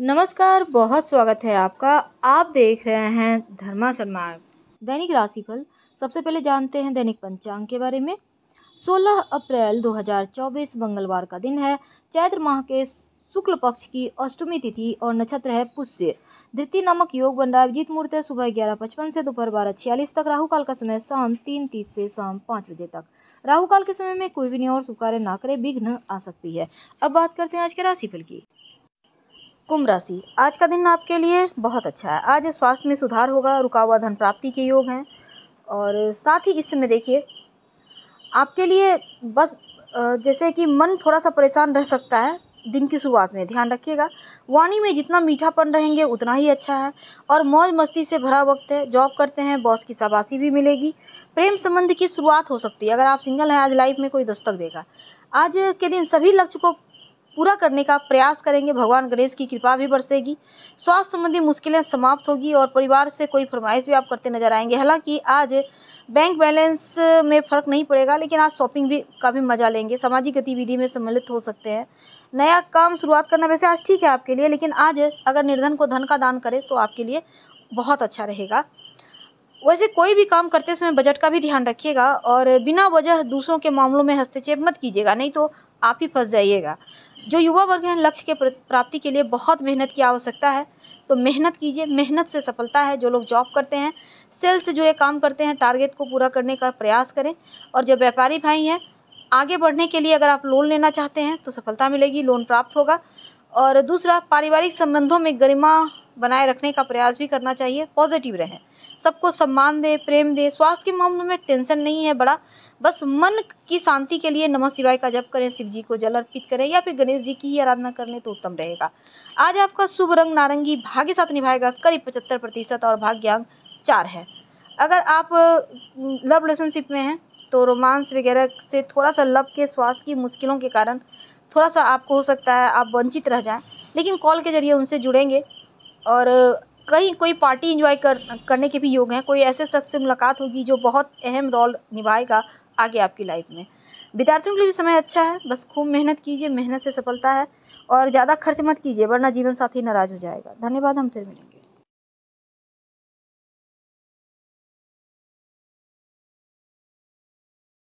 नमस्कार बहुत स्वागत है आपका आप देख रहे हैं धर्मा शर्मा दैनिक राशिफल सबसे पहले जानते हैं दैनिक पंचांग के बारे में 16 अप्रैल 2024 मंगलवार का दिन है चैत्र माह के शुक्ल पक्ष की अष्टमी तिथि और नक्षत्र है पुष्य द्वितीय नामक योग बन रहा है अभिजीत मुहूर्त है सुबह ग्यारह पचपन से दोपहर बारह छियालीस तक राहु काल का समय शाम तीन तीस से शाम पाँच बजे तक राहु काल के समय में कोई भी नहीं और शुभ कार्य ना करे विघ्न आ सकती है अब बात करते हैं आज के राशिफल की कुंभ राशि आज का दिन आपके लिए बहुत अच्छा है आज स्वास्थ्य में सुधार होगा रुका हुआ धन प्राप्ति के योग हैं और साथ ही इस समय देखिए आपके लिए बस जैसे कि मन थोड़ा सा परेशान रह सकता है दिन की शुरुआत में ध्यान रखिएगा वाणी में जितना मीठापन रहेंगे उतना ही अच्छा है और मौज मस्ती से भरा वक्त है जॉब करते हैं बॉस की शाबाशी भी मिलेगी प्रेम संबंध की शुरुआत हो सकती है अगर आप सिंगल हैं आज लाइफ में कोई दस्तक देगा आज के दिन सभी लक्ष्य को पूरा करने का प्रयास करेंगे भगवान गणेश की कृपा भी बरसेगी स्वास्थ्य संबंधी मुश्किलें समाप्त होगी और परिवार से कोई फरमाइश भी आप करते नजर आएंगे हालांकि आज बैंक बैलेंस में फ़र्क नहीं पड़ेगा लेकिन आज शॉपिंग भी का भी मजा लेंगे सामाजिक गतिविधि में सम्मिलित हो सकते हैं नया काम शुरुआत करना वैसे आज ठीक है आपके लिए लेकिन आज अगर निर्धन को धन का दान करें तो आपके लिए बहुत अच्छा रहेगा वैसे कोई भी काम करते समय बजट का भी ध्यान रखिएगा और बिना वजह दूसरों के मामलों में हस्तक्षेप मत कीजिएगा नहीं तो आप ही फंस जाइएगा जो युवा वर्ग हैं लक्ष्य के प्राप्ति के लिए बहुत मेहनत की आवश्यकता है तो मेहनत कीजिए मेहनत से सफलता है जो लोग जॉब करते हैं सेल्स से जुड़े काम करते हैं टारगेट को पूरा करने का प्रयास करें और जो व्यापारी भाई हैं आगे बढ़ने के लिए अगर आप लोन लेना चाहते हैं तो सफलता मिलेगी लोन प्राप्त होगा और दूसरा पारिवारिक संबंधों में गरिमा बनाए रखने का प्रयास भी करना चाहिए पॉजिटिव रहें सबको सम्मान दें प्रेम दें स्वास्थ्य के मामले में टेंशन नहीं है बड़ा बस मन की शांति के लिए नमः शिवाय का जप करें शिव जी को जल अर्पित करें या फिर गणेश जी की ही आराधना कर लें तो उत्तम रहेगा आज आपका शुभ रंग नारंगी भाग्य साथ निभाएगा करीब पचहत्तर प्रतिशत और भाग्यांक चार है अगर आप लव रिलेशनशिप में हैं तो रोमांस वगैरह से थोड़ा सा लव के स्वास्थ्य की मुश्किलों के कारण थोड़ा सा आपको हो सकता है आप वंचित रह जाएं लेकिन कॉल के जरिए उनसे जुड़ेंगे और कई कोई पार्टी इंजॉय कर करने के भी योग हैं कोई ऐसे शख्स से मुलाकात होगी जो बहुत अहम रोल निभाएगा आगे आपकी लाइफ में विद्यार्थियों के लिए भी समय अच्छा है बस खूब मेहनत कीजिए मेहनत से सफलता है और ज़्यादा खर्च मत कीजिए वरना जीवन साथी नाराज़ हो जाएगा धन्यवाद हम फिर मिलेंगे